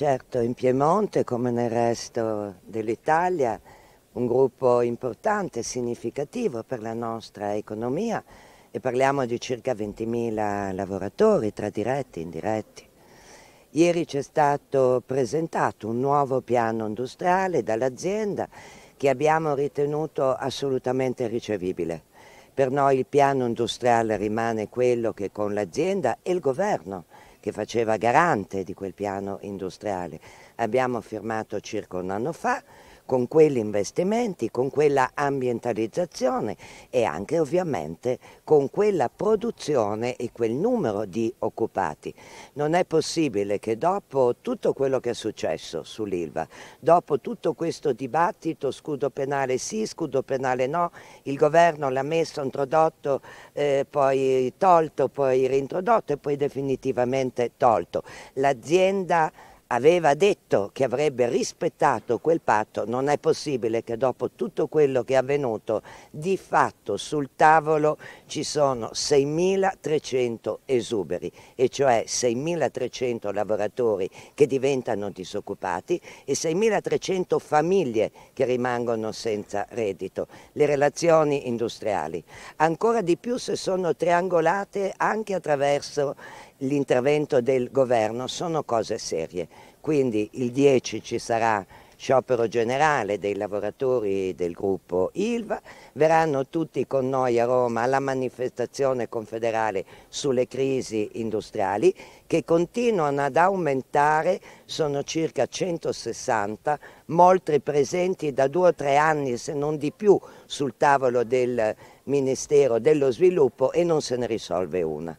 Certo, in Piemonte, come nel resto dell'Italia, un gruppo importante, significativo per la nostra economia e parliamo di circa 20.000 lavoratori tra diretti e indiretti. Ieri c'è stato presentato un nuovo piano industriale dall'azienda che abbiamo ritenuto assolutamente ricevibile. Per noi il piano industriale rimane quello che con l'azienda e il governo che faceva garante di quel piano industriale. Abbiamo firmato circa un anno fa con quegli investimenti, con quella ambientalizzazione e anche ovviamente con quella produzione e quel numero di occupati. Non è possibile che dopo tutto quello che è successo sull'Ilva, dopo tutto questo dibattito, scudo penale sì, scudo penale no, il governo l'ha messo, introdotto, eh, poi tolto, poi reintrodotto e poi definitivamente tolto. L'azienda aveva detto che avrebbe rispettato quel patto, non è possibile che dopo tutto quello che è avvenuto, di fatto sul tavolo ci sono 6.300 esuberi, e cioè 6.300 lavoratori che diventano disoccupati e 6.300 famiglie che rimangono senza reddito. Le relazioni industriali, ancora di più se sono triangolate anche attraverso l'intervento del governo sono cose serie, quindi il 10 ci sarà sciopero generale dei lavoratori del gruppo Ilva, verranno tutti con noi a Roma alla manifestazione confederale sulle crisi industriali che continuano ad aumentare, sono circa 160, molti presenti da due o tre anni se non di più sul tavolo del Ministero dello Sviluppo e non se ne risolve una.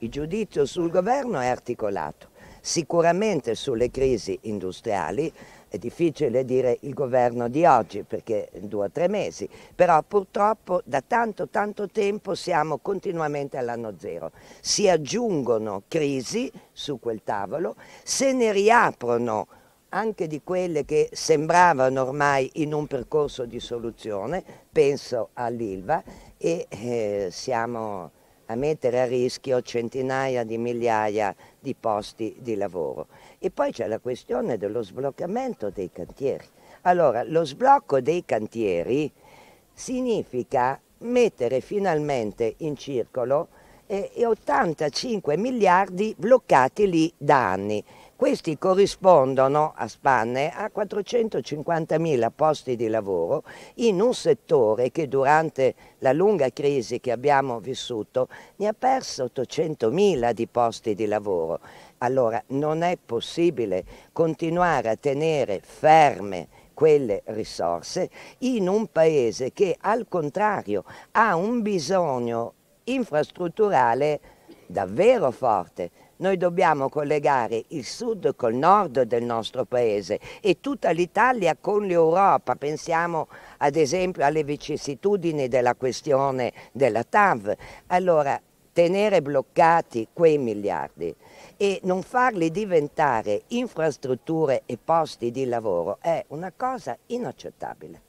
Il giudizio sul governo è articolato. Sicuramente sulle crisi industriali è difficile dire il governo di oggi perché due o tre mesi, però purtroppo da tanto tanto tempo siamo continuamente all'anno zero. Si aggiungono crisi su quel tavolo, se ne riaprono anche di quelle che sembravano ormai in un percorso di soluzione, penso all'ILVA, e eh, siamo a mettere a rischio centinaia di migliaia di posti di lavoro. E poi c'è la questione dello sbloccamento dei cantieri. Allora, lo sblocco dei cantieri significa mettere finalmente in circolo 85 eh, miliardi bloccati lì da anni. Questi corrispondono a spanne a 450.000 posti di lavoro in un settore che durante la lunga crisi che abbiamo vissuto ne ha perso 800.000 di posti di lavoro. Allora non è possibile continuare a tenere ferme quelle risorse in un paese che al contrario ha un bisogno infrastrutturale davvero forte noi dobbiamo collegare il sud col nord del nostro paese e tutta l'Italia con l'Europa. Pensiamo ad esempio alle vicissitudini della questione della TAV. Allora, tenere bloccati quei miliardi e non farli diventare infrastrutture e posti di lavoro è una cosa inaccettabile.